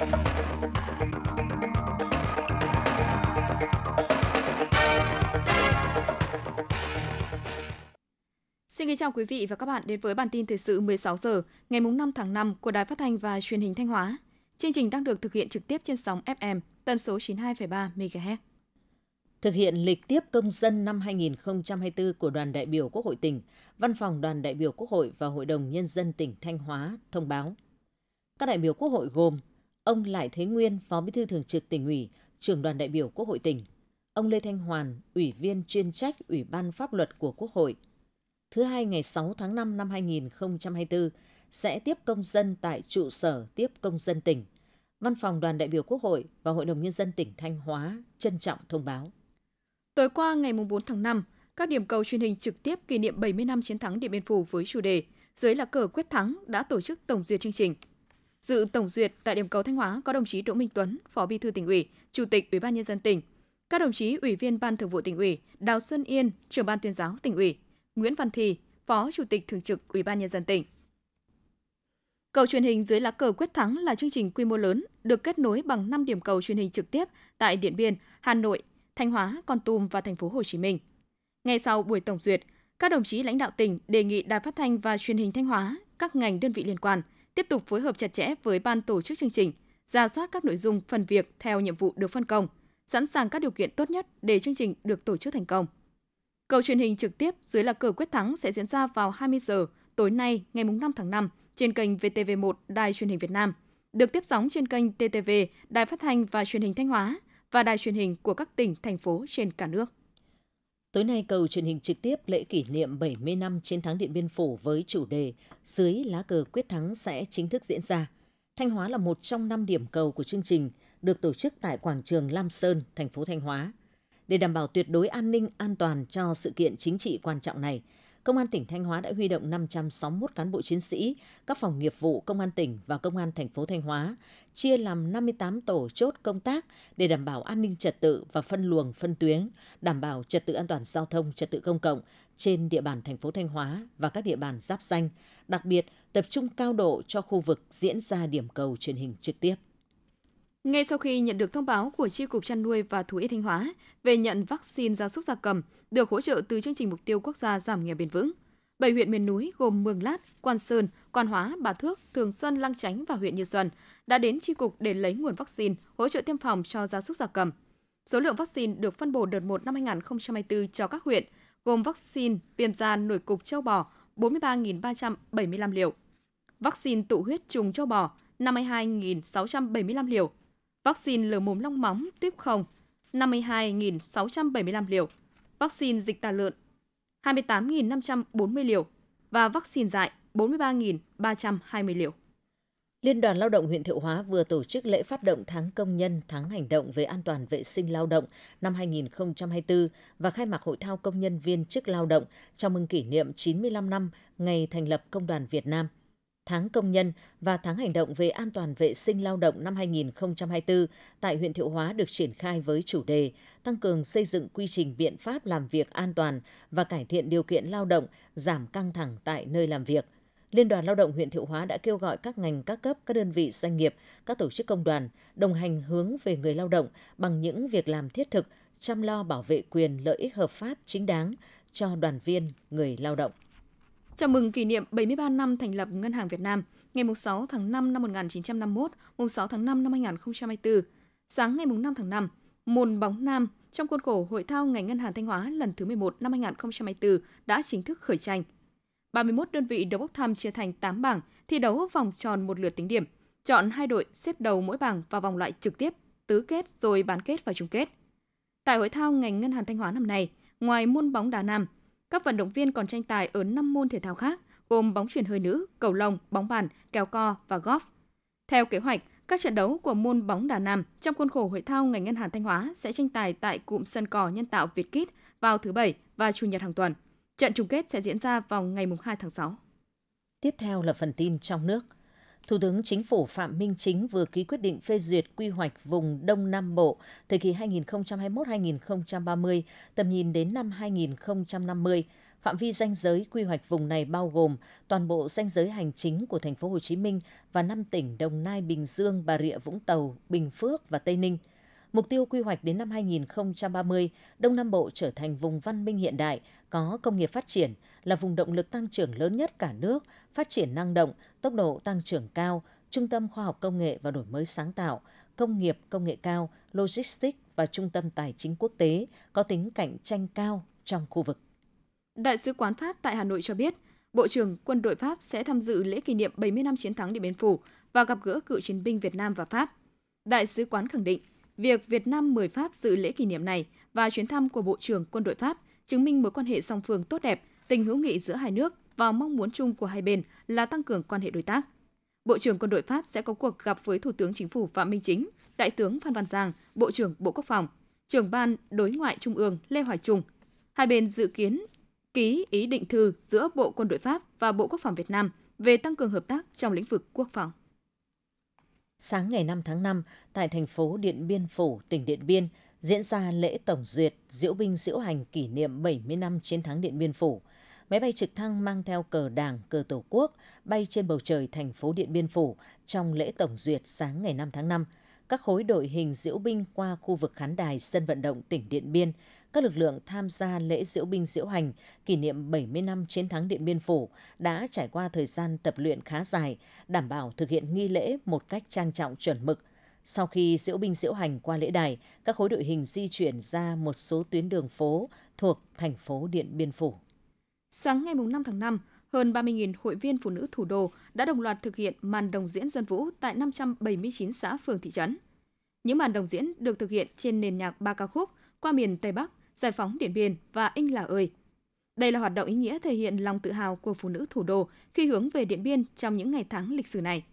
Xin kính chào quý vị và các bạn đến với bản tin thời sự 16 giờ ngày mùng 5 tháng 5 của Đài Phát thanh và Truyền hình Thanh Hóa. Chương trình đang được thực hiện trực tiếp trên sóng FM tần số 92,3 MHz. Thực hiện lịch tiếp công dân năm 2024 của đoàn đại biểu Quốc hội tỉnh, Văn phòng đoàn đại biểu Quốc hội và Hội đồng Nhân dân tỉnh Thanh Hóa thông báo. Các đại biểu Quốc hội gồm ông Lại Thế Nguyên, Phó Bí thư Thường trực tỉnh ủy, trưởng đoàn đại biểu Quốc hội tỉnh, ông Lê Thanh Hoàn, Ủy viên chuyên trách Ủy ban Pháp luật của Quốc hội. Thứ hai ngày 6 tháng 5 năm 2024 sẽ tiếp công dân tại trụ sở tiếp công dân tỉnh. Văn phòng đoàn đại biểu Quốc hội và Hội đồng Nhân dân tỉnh Thanh Hóa trân trọng thông báo. Tối qua ngày 4 tháng 5, các điểm cầu truyền hình trực tiếp kỷ niệm 70 năm chiến thắng Điện Biên Phủ với chủ đề Dưới là cờ quyết thắng đã tổ chức tổng duyệt chương trình – Dự tổng duyệt tại điểm cầu Thanh Hóa có đồng chí Đỗ Minh Tuấn, Phó Bí thư tỉnh ủy, Chủ tịch Ủy ban nhân dân tỉnh, các đồng chí Ủy viên Ban Thường vụ tỉnh ủy, Đào Xuân Yên, Trưởng ban tuyên giáo tỉnh ủy, Nguyễn Văn Thì, Phó Chủ tịch thường trực Ủy ban nhân dân tỉnh. Cầu truyền hình dưới lá cờ quyết thắng là chương trình quy mô lớn được kết nối bằng 5 điểm cầu truyền hình trực tiếp tại Điện Biên, Hà Nội, Thanh Hóa, Con Tum và thành phố Hồ Chí Minh. Ngay sau buổi tổng duyệt, các đồng chí lãnh đạo tỉnh đề nghị Đài Phát thanh và Truyền hình Thanh Hóa, các ngành đơn vị liên quan – tiếp tục phối hợp chặt chẽ với ban tổ chức chương trình, ra soát các nội dung phần việc theo nhiệm vụ được phân công, sẵn sàng các điều kiện tốt nhất để chương trình được tổ chức thành công. Cầu truyền hình trực tiếp dưới là cờ quyết thắng sẽ diễn ra vào 20 giờ tối nay ngày 5 tháng 5 trên kênh VTV1 Đài truyền hình Việt Nam, được tiếp sóng trên kênh TTV Đài phát thanh và truyền hình Thanh Hóa và đài truyền hình của các tỉnh, thành phố trên cả nước. Tối nay cầu truyền hình trực tiếp lễ kỷ niệm 70 năm chiến thắng Điện Biên Phủ với chủ đề Dưới lá cờ quyết thắng sẽ chính thức diễn ra. Thanh Hóa là một trong năm điểm cầu của chương trình, được tổ chức tại quảng trường Lam Sơn, thành phố Thanh Hóa. Để đảm bảo tuyệt đối an ninh an toàn cho sự kiện chính trị quan trọng này, Công an tỉnh Thanh Hóa đã huy động 561 cán bộ chiến sĩ, các phòng nghiệp vụ Công an tỉnh và Công an thành phố Thanh Hóa, chia làm 58 tổ chốt công tác để đảm bảo an ninh trật tự và phân luồng phân tuyến, đảm bảo trật tự an toàn giao thông, trật tự công cộng trên địa bàn thành phố Thanh Hóa và các địa bàn giáp danh, đặc biệt tập trung cao độ cho khu vực diễn ra điểm cầu truyền hình trực tiếp. Ngay sau khi nhận được thông báo của tri cục chăn nuôi và thú y Thanh Hóa về nhận vaccine gia súc gia cầm được hỗ trợ từ chương trình mục tiêu quốc gia giảm nghèo bền vững, bảy huyện miền núi gồm Mường Lát, Quan Sơn, Quan Hóa, Bà Thước, Thường Xuân, Lăng Chánh và huyện Như Xuân đã đến tri cục để lấy nguồn vaccine hỗ trợ tiêm phòng cho gia súc gia cầm. Số lượng vaccine được phân bổ đợt 1 năm 2024 cho các huyện gồm vaccine viêm da nổi cục châu bò 43.375 liều, vaccine tụ huyết trùng châu bò 52.675 liều, vaccine lở mồm long móng tuyếp không 52.675 liều, vaccine dịch tà lợn 28.540 liều và vaccine dại 43.320 liều. Liên đoàn Lao động huyện Thiệu Hóa vừa tổ chức lễ phát động tháng công nhân, tháng hành động về an toàn vệ sinh lao động năm 2024 và khai mạc hội thao công nhân viên chức lao động chào mừng kỷ niệm 95 năm ngày thành lập Công đoàn Việt Nam. Tháng Công nhân và Tháng Hành động về an toàn vệ sinh lao động năm 2024 tại huyện Thiệu Hóa được triển khai với chủ đề tăng cường xây dựng quy trình biện pháp làm việc an toàn và cải thiện điều kiện lao động, giảm căng thẳng tại nơi làm việc. Liên đoàn Lao động huyện Thiệu Hóa đã kêu gọi các ngành các cấp, các đơn vị doanh nghiệp, các tổ chức công đoàn đồng hành hướng về người lao động bằng những việc làm thiết thực, chăm lo bảo vệ quyền lợi ích hợp pháp chính đáng cho đoàn viên người lao động. Chào mừng kỷ niệm 73 năm thành lập Ngân hàng Việt Nam, ngày 6 tháng 5 năm 1951, mùng 6 tháng 5 năm 2024. Sáng ngày 5 tháng 5, môn bóng nam trong khuôn khổ hội thao ngành Ngân hàng Thanh Hóa lần thứ 11 năm 2024 đã chính thức khởi tranh. 31 đơn vị đấu bốc thăm chia thành 8 bảng, thi đấu vòng tròn một lượt tính điểm, chọn hai đội xếp đầu mỗi bảng vào vòng loại trực tiếp, tứ kết rồi bán kết và chung kết. Tại hội thao ngành Ngân hàng Thanh Hóa năm nay, ngoài môn bóng đá nam, các vận động viên còn tranh tài ở 5 môn thể thao khác, gồm bóng chuyển hơi nữ, cầu lông, bóng bàn, kéo co và golf. Theo kế hoạch, các trận đấu của môn bóng đà nam trong khuôn khổ hội thao ngành ngân hàng Thanh Hóa sẽ tranh tài tại cụm sân cỏ nhân tạo Việt Kít vào thứ Bảy và Chủ nhật hàng tuần. Trận chung kết sẽ diễn ra vào ngày 2 tháng 6. Tiếp theo là phần tin trong nước – Thủ tướng Chính phủ Phạm Minh Chính vừa ký quyết định phê duyệt quy hoạch vùng Đông Nam Bộ thời kỳ 2021-2030, tầm nhìn đến năm 2050. Phạm vi danh giới quy hoạch vùng này bao gồm toàn bộ danh giới hành chính của thành phố Hồ Chí Minh và năm tỉnh Đồng Nai, Bình Dương, Bà Rịa Vũng Tàu, Bình Phước và Tây Ninh – Mục tiêu quy hoạch đến năm 2030, Đông Nam Bộ trở thành vùng văn minh hiện đại, có công nghiệp phát triển, là vùng động lực tăng trưởng lớn nhất cả nước, phát triển năng động, tốc độ tăng trưởng cao, trung tâm khoa học công nghệ và đổi mới sáng tạo, công nghiệp công nghệ cao, logistics và trung tâm tài chính quốc tế có tính cạnh tranh cao trong khu vực. Đại sứ quán Pháp tại Hà Nội cho biết, Bộ trưởng Quân đội Pháp sẽ tham dự lễ kỷ niệm 70 năm chiến thắng Điện Biên Phủ và gặp gỡ cựu chiến binh Việt Nam và Pháp. Đại sứ quán khẳng định, Việc Việt Nam mời Pháp dự lễ kỷ niệm này và chuyến thăm của Bộ trưởng Quân đội Pháp chứng minh mối quan hệ song phương tốt đẹp, tình hữu nghị giữa hai nước và mong muốn chung của hai bên là tăng cường quan hệ đối tác. Bộ trưởng Quân đội Pháp sẽ có cuộc gặp với Thủ tướng Chính phủ Phạm Minh Chính, Đại tướng Phan Văn Giang, Bộ trưởng Bộ Quốc phòng, trưởng ban đối ngoại Trung ương Lê Hoài Trung. Hai bên dự kiến ký ý định thư giữa Bộ Quân đội Pháp và Bộ Quốc phòng Việt Nam về tăng cường hợp tác trong lĩnh vực quốc phòng sáng ngày 5 tháng 5 tại thành phố Điện Biên Phủ, tỉnh Điện Biên diễn ra lễ tổng duyệt diễu binh diễu hành kỷ niệm 70 năm chiến thắng Điện Biên Phủ. Máy bay trực thăng mang theo cờ Đảng, cờ Tổ quốc bay trên bầu trời thành phố Điện Biên Phủ trong lễ tổng duyệt sáng ngày 5 tháng 5. Các khối đội hình diễu binh qua khu vực khán đài sân vận động tỉnh Điện Biên các lực lượng tham gia lễ diễu binh diễu hành kỷ niệm 70 năm chiến thắng Điện Biên Phủ đã trải qua thời gian tập luyện khá dài, đảm bảo thực hiện nghi lễ một cách trang trọng chuẩn mực. Sau khi diễu binh diễu hành qua lễ đài, các khối đội hình di chuyển ra một số tuyến đường phố thuộc thành phố Điện Biên Phủ. Sáng ngày 5 tháng 5, hơn 30.000 hội viên phụ nữ thủ đô đã đồng loạt thực hiện màn đồng diễn dân vũ tại 579 xã phường thị trấn. Những màn đồng diễn được thực hiện trên nền nhạc ba ca khúc qua miền Tây Bắc Giải phóng Điện Biên và Anh là ơi. Đây là hoạt động ý nghĩa thể hiện lòng tự hào của phụ nữ thủ đô khi hướng về Điện Biên trong những ngày tháng lịch sử này.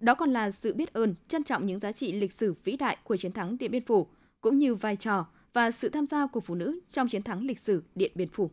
Đó còn là sự biết ơn, trân trọng những giá trị lịch sử vĩ đại của chiến thắng Điện Biên Phủ, cũng như vai trò và sự tham gia của phụ nữ trong chiến thắng lịch sử Điện Biên Phủ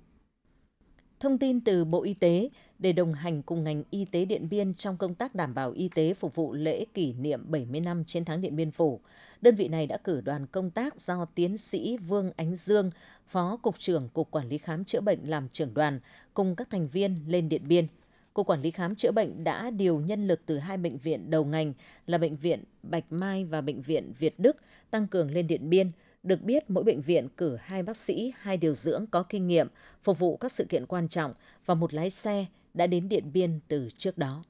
thông tin từ Bộ Y tế để đồng hành cùng ngành y tế Điện Biên trong công tác đảm bảo y tế phục vụ lễ kỷ niệm 70 năm chiến thắng Điện Biên Phủ. Đơn vị này đã cử đoàn công tác do tiến sĩ Vương Ánh Dương, Phó Cục trưởng Cục Quản lý Khám chữa bệnh làm trưởng đoàn, cùng các thành viên lên Điện Biên. Cục Quản lý Khám chữa bệnh đã điều nhân lực từ hai bệnh viện đầu ngành là Bệnh viện Bạch Mai và Bệnh viện Việt Đức tăng cường lên Điện Biên – được biết, mỗi bệnh viện cử hai bác sĩ, hai điều dưỡng có kinh nghiệm phục vụ các sự kiện quan trọng và một lái xe đã đến Điện Biên từ trước đó.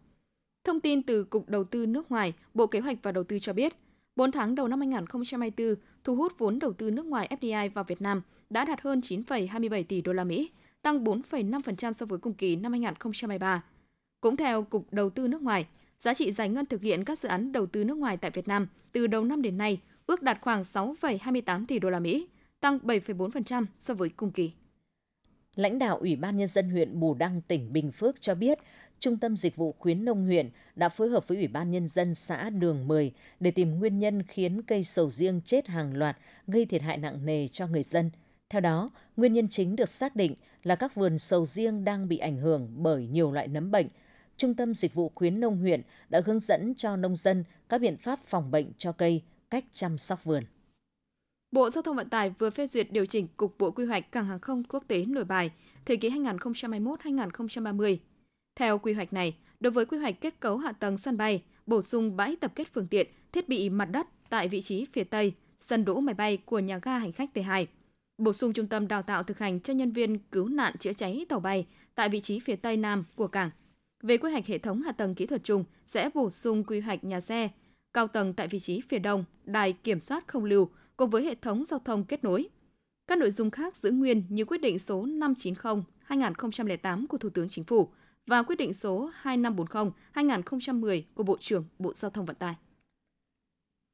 Thông tin từ Cục Đầu tư nước ngoài, Bộ Kế hoạch và Đầu tư cho biết, 4 tháng đầu năm 2024, thu hút vốn đầu tư nước ngoài FDI vào Việt Nam đã đạt hơn 9,27 tỷ đô la Mỹ, tăng 4,5% so với cùng kỳ năm 2023. Cũng theo Cục Đầu tư nước ngoài, giá trị giải ngân thực hiện các dự án đầu tư nước ngoài tại Việt Nam từ đầu năm đến nay ước đạt khoảng 6,28 tỷ đô la Mỹ, tăng 7,4% so với cùng kỳ. Lãnh đạo Ủy ban Nhân dân huyện Bù Đăng, tỉnh Bình Phước cho biết, Trung tâm Dịch vụ Khuyến Nông huyện đã phối hợp với Ủy ban Nhân dân xã Đường 10 để tìm nguyên nhân khiến cây sầu riêng chết hàng loạt, gây thiệt hại nặng nề cho người dân. Theo đó, nguyên nhân chính được xác định là các vườn sầu riêng đang bị ảnh hưởng bởi nhiều loại nấm bệnh. Trung tâm Dịch vụ Khuyến Nông huyện đã hướng dẫn cho nông dân các biện pháp phòng bệnh cho cây, cách chăm sóc vườn. Bộ Giao thông Vận tải vừa phê duyệt điều chỉnh cục bộ quy hoạch cảng hàng không quốc tế Nội Bài thời kỳ 2021-2030. Theo quy hoạch này, đối với quy hoạch kết cấu hạ tầng sân bay, bổ sung bãi tập kết phương tiện, thiết bị mặt đất tại vị trí phía Tây, sân đỗ máy bay của nhà ga hành khách T2. Bổ sung trung tâm đào tạo thực hành cho nhân viên cứu nạn chữa cháy tàu bay tại vị trí phía Tây Nam của cảng. Về quy hoạch hệ thống hạ tầng kỹ thuật chung sẽ bổ sung quy hoạch nhà xe, cao tầng tại vị trí phía đông, đài kiểm soát không lưu cùng với hệ thống giao thông kết nối. Các nội dung khác giữ nguyên như quyết định số 590-2008 của Thủ tướng Chính phủ và quyết định số 2540-2010 của Bộ trưởng Bộ Giao thông Vận tải.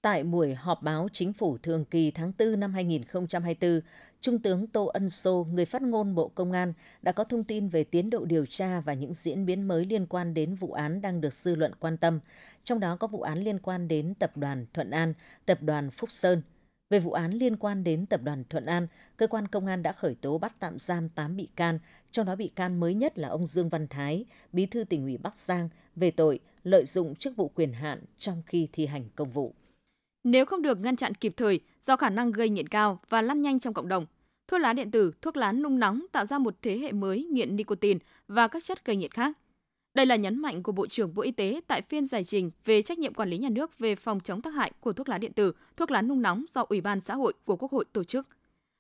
Tại buổi họp báo chính phủ thường kỳ tháng 4 năm 2024, Trung tướng Tô Ân Sô, người phát ngôn Bộ Công an, đã có thông tin về tiến độ điều tra và những diễn biến mới liên quan đến vụ án đang được dư luận quan tâm, trong đó có vụ án liên quan đến Tập đoàn Thuận An, Tập đoàn Phúc Sơn. Về vụ án liên quan đến Tập đoàn Thuận An, cơ quan công an đã khởi tố bắt tạm giam 8 bị can, trong đó bị can mới nhất là ông Dương Văn Thái, bí thư tỉnh ủy Bắc Giang, về tội lợi dụng chức vụ quyền hạn trong khi thi hành công vụ. Nếu không được ngăn chặn kịp thời do khả năng gây nghiện cao và lan nhanh trong cộng đồng, thuốc lá điện tử, thuốc lá nung nóng tạo ra một thế hệ mới nghiện nicotine và các chất gây nghiện khác. Đây là nhấn mạnh của Bộ trưởng Bộ Y tế tại phiên giải trình về trách nhiệm quản lý nhà nước về phòng chống tác hại của thuốc lá điện tử, thuốc lá nung nóng do Ủy ban xã hội của Quốc hội tổ chức.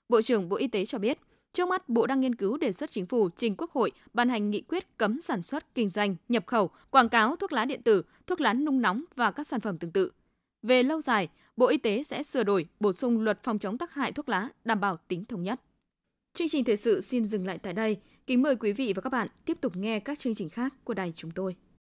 Bộ trưởng Bộ Y tế cho biết, trước mắt Bộ đang nghiên cứu đề xuất chính phủ trình Quốc hội ban hành nghị quyết cấm sản xuất, kinh doanh, nhập khẩu, quảng cáo thuốc lá điện tử, thuốc lá nung nóng và các sản phẩm tương tự. Về lâu dài, Bộ Y tế sẽ sửa đổi, bổ sung luật phòng chống tác hại thuốc lá đảm bảo tính thống nhất. Chương trình thời sự xin dừng lại tại đây. Kính mời quý vị và các bạn tiếp tục nghe các chương trình khác của đài chúng tôi.